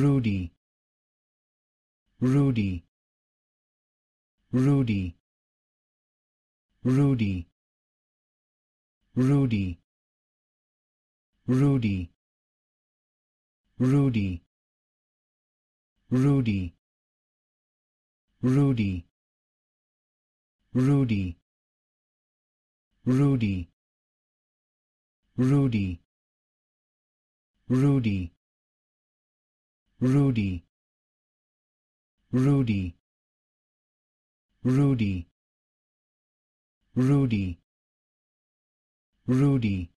Rudy Rudy Rudy Rudy Rudy Rudy Rudy Rudy Rudy Rudy Rudy Rudy Rudy Rudy Rudy Rudy Rudy Rudy